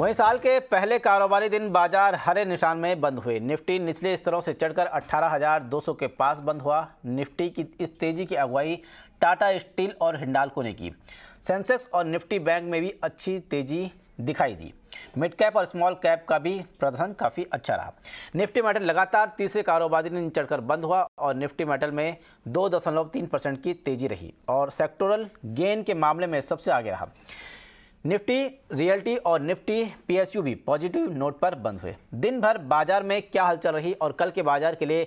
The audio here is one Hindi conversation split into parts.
वहीं साल के पहले कारोबारी दिन बाजार हरे निशान में बंद हुए निफ्टी निचले स्तरों से चढ़कर 18,200 के पास बंद हुआ निफ्टी की इस तेजी की अगुवाई टाटा स्टील और हिंडालको ने की सेंसेक्स और निफ्टी बैंक में भी अच्छी तेजी दिखाई दी मिड कैप और स्मॉल कैप का भी प्रदर्शन काफ़ी अच्छा रहा निफ्टी मेटल लगातार तीसरे कारोबारी दिन चढ़कर बंद हुआ और निफ्टी मेटल में दो दशमलव तीन परसेंट की तेजी रही और सेक्टोरल गेन के मामले में सबसे आगे रहा निफ्टी रियल्टी और निफ्टी पीएसयू भी पॉजिटिव नोट पर बंद हुए दिन भर बाजार में क्या हलचल रही और कल के बाजार के लिए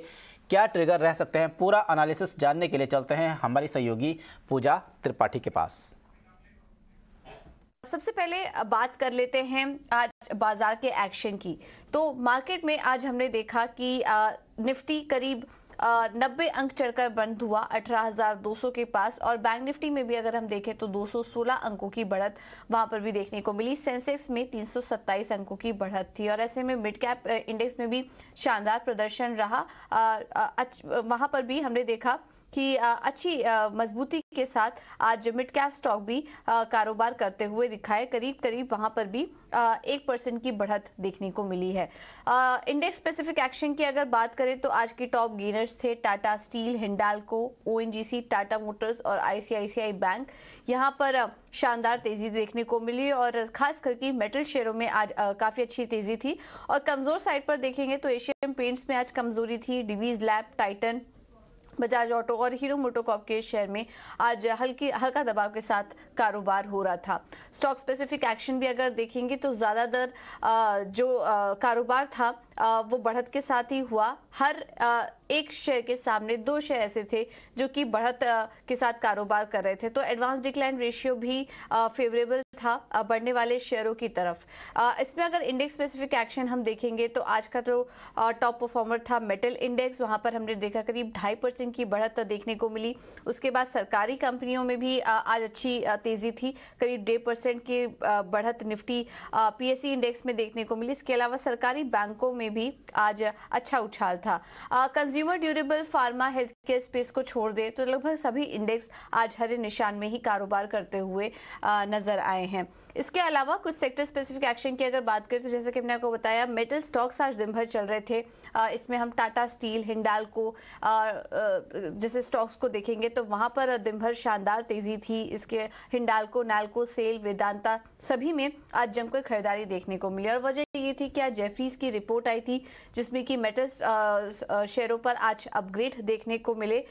क्या ट्रिगर रह सकते हैं पूरा एनालिसिस जानने के लिए चलते हैं हमारी सहयोगी पूजा त्रिपाठी के पास सबसे पहले बात कर लेते हैं आज बाजार के एक्शन की तो मार्केट में आज हमने देखा कि निफ्टी करीब नब्बे अंक चढ़कर बंद हुआ 18,200 के पास और बैंक निफ्टी में भी अगर हम देखें तो 216 अंकों की बढ़त वहां पर भी देखने को मिली सेंसेक्स में 327 अंकों की बढ़त थी और ऐसे में मिड कैप इंडेक्स में भी शानदार प्रदर्शन रहा वहां पर भी हमने देखा कि अच्छी मजबूती के साथ आज मिड कैप स्टॉक भी कारोबार करते हुए दिखाए करीब करीब वहां पर भी एक परसेंट की बढ़त देखने को मिली है इंडेक्स स्पेसिफिक एक्शन की अगर बात करें तो आज के टॉप गेनर्स थे टाटा स्टील हिंडालको ओ टाटा मोटर्स और आईसीआईसीआई बैंक यहाँ पर शानदार तेजी देखने को मिली और खास करके मेटल शेयरों में आज काफ़ी अच्छी तेजी थी और कमज़ोर साइड पर देखेंगे तो एशियन पेंट्स में आज कमज़ोरी थी Divi's lab Titan Bajaj Auto और हीरो मोटोकॉप के शेयर में आज हल्की हल्का दबाव के साथ कारोबार हो रहा था स्टॉक स्पेसिफिक एक्शन भी अगर देखेंगे तो ज़्यादातर जो कारोबार था वो बढ़त के साथ ही हुआ हर एक शेयर के सामने दो शेयर ऐसे थे जो कि बढ़त के साथ कारोबार कर रहे थे तो एडवांस डिक्लाइन रेशियो भी फेवरेबल था बढ़ने वाले शेयरों की तरफ इसमें अगर इंडेक्स स्पेसिफिक एक्शन हम देखेंगे तो आज का जो टॉप परफॉर्मर था मेटल इंडेक्स वहाँ पर हमने देखा करीब ढाई परसेंट की बढ़त देखने को मिली उसके बाद सरकारी कंपनियों में भी आज अच्छी तेज़ी थी करीब डेढ़ परसेंट की बढ़त निफ्टी पी इंडेक्स e में देखने को मिली इसके अलावा सरकारी बैंकों में भी आज अच्छा उछाल था consumer durable pharma health care space को छोड़ दे तो लगभग सभी इंडेक्स आज हरे निशान में ही कारोबार करते हुए नजर आए हैं हैं इसके अलावा कुछ सेक्टर स्पेसिफिक एक्शन की अगर बात करें तो जैसे कि हमने आपको बताया मेटल स्टॉक्स आज दिन भर चल रहे थे इसमें हम टाटा स्टील हिंडाल को जैसे स्टॉक्स को देखेंगे तो वहाँ पर दिन भर शानदार तेज़ी थी इसके हिंडालको नैल्को सेल वेदांता सभी में आज जमकर खरीदारी देखने को मिली और वजह ये थी कि आज जेफरीज की रिपोर्ट आई थी जिसमें कि मेटल्स शेयरों पर आज अपग्रेड देखने को मिले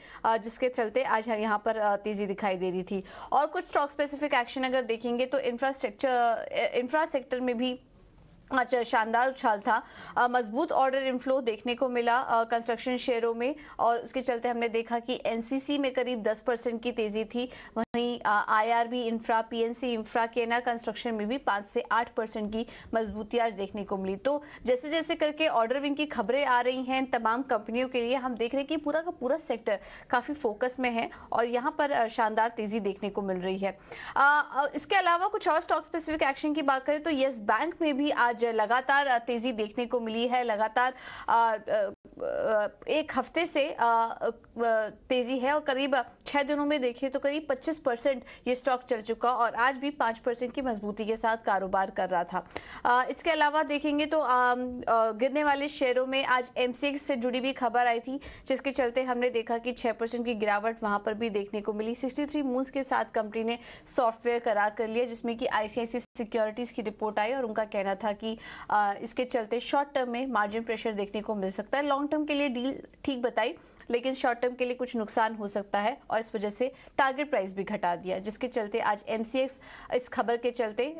जिसके चलते आज यहाँ पर तेज़ी दिखाई दे रही थी और कुछ स्टॉक स्पेसिफिक एक्शन अगर देखेंगे तो इंफ्रास्ट्रक्चर इंफ्रास्ट्रक्चर eh, में भी आज शानदार उछाल था मजबूत ऑर्डर इनफ्लो देखने को मिला कंस्ट्रक्शन शेयरों में और उसके चलते हमने देखा कि एनसीसी में करीब 10 परसेंट की तेजी थी वहीं आईआरबी इंफ्रा पीएनसी इंफ्रा के ना कंस्ट्रक्शन में भी पाँच से आठ परसेंट की मजबूती आज देखने को मिली तो जैसे जैसे करके ऑर्डर विंग की खबरें आ रही हैं तमाम कंपनियों के लिए हम देख रहे हैं कि पूरा का पूरा सेक्टर काफ़ी फोकस में है और यहाँ पर शानदार तेज़ी देखने को मिल रही है आ, इसके अलावा कुछ और स्टॉक स्पेसिफिक एक्शन की बात करें तो येस बैंक में भी आज लगातार तेज़ी देखने को मिली है लगातार एक हफ्ते से तेज़ी है और करीब छह दिनों में देखिए तो करीब पच्चीस परसेंट ये स्टॉक चल चुका और आज भी पाँच परसेंट की मजबूती के साथ कारोबार कर रहा था आ, इसके अलावा देखेंगे तो आ, गिरने वाले शेयरों में आज एम से जुड़ी भी खबर आई थी जिसके चलते हमने देखा कि छः परसेंट की गिरावट वहाँ पर भी देखने को मिली सिक्सटी थ्री के साथ कंपनी ने सॉफ्टवेयर करार कर लिया जिसमें कि आईसीआईसी सिक्योरिटीज़ की रिपोर्ट आई और उनका कहना था कि इसके चलते शॉर्ट टर्म में मार्जिन प्रेशर देखने को मिल सकता है लॉन्ग टर्म के लिए डील ठीक बताई लेकिन शॉर्ट टर्म के लिए कुछ नुकसान हो सकता है और इस वजह से टारगेट प्राइस भी घटा दिया जिसके चलते आज एम इस खबर के चलते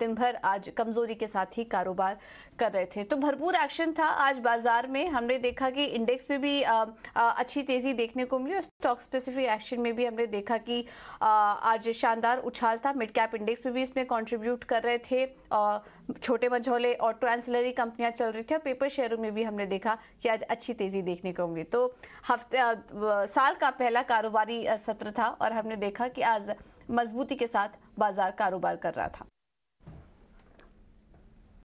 दिन भर आज कमजोरी के साथ ही कारोबार कर रहे थे तो भरपूर एक्शन था आज बाजार में हमने देखा कि इंडेक्स में भी अच्छी तेजी देखने को मिली और स्टॉक स्पेसिफिक एक्शन में भी हमने देखा कि आज शानदार उछाल था मिड कैप इंडेक्स में भी इसमें कंट्रीब्यूट कर रहे थे और छोटे मझोले ऑटो एंसिलरी कंपनियां चल रही थी और पेपर शेयरों में भी हमने देखा कि आज अच्छी तेजी देखने को मिली तो हाँ हफ्ते साल का पहला कारोबारी सत्र था और हमने देखा कि आज मजबूती के साथ बाजार कारोबार कर रहा था